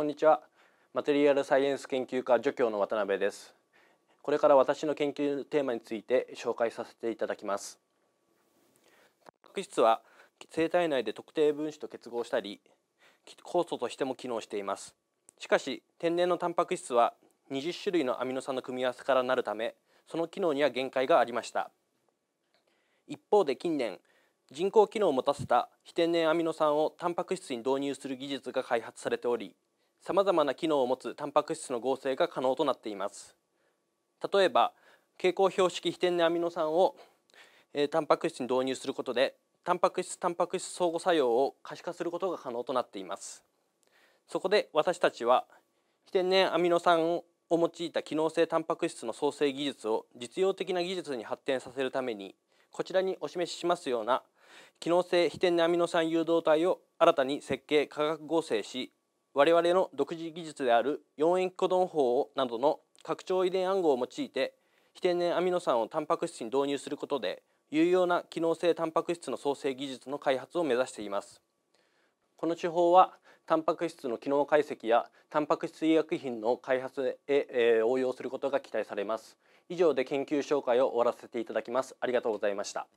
こんにちはマテリアルサイエンス研究科助教の渡辺ですこれから私の研究テーマについて紹介させていただきますタンパ質は生体内で特定分子と結合したり酵素としても機能していますしかし天然のタンパク質は20種類のアミノ酸の組み合わせからなるためその機能には限界がありました一方で近年人工機能を持たせた非天然アミノ酸をタンパク質に導入する技術が開発されておりさまざまな機能を持つタンパク質の合成が可能となっています例えば蛍光標識非天然アミノ酸を、えー、タンパク質に導入することでタンパク質タンパク質相互作用を可視化することが可能となっていますそこで私たちは非天然アミノ酸を用いた機能性タンパク質の創生技術を実用的な技術に発展させるためにこちらにお示ししますような機能性非天然アミノ酸誘導体を新たに設計化学合成し我々の独自技術である4塩基コドン法などの拡張遺伝暗号を用いて非天然アミノ酸をタンパク質に導入することで有用な機能性タンパク質の創生技術の開発を目指していますこの手法はタンパク質の機能解析やタンパク質医薬品の開発へ、えー、応用することが期待されます以上で研究紹介を終わらせていただきますありがとうございました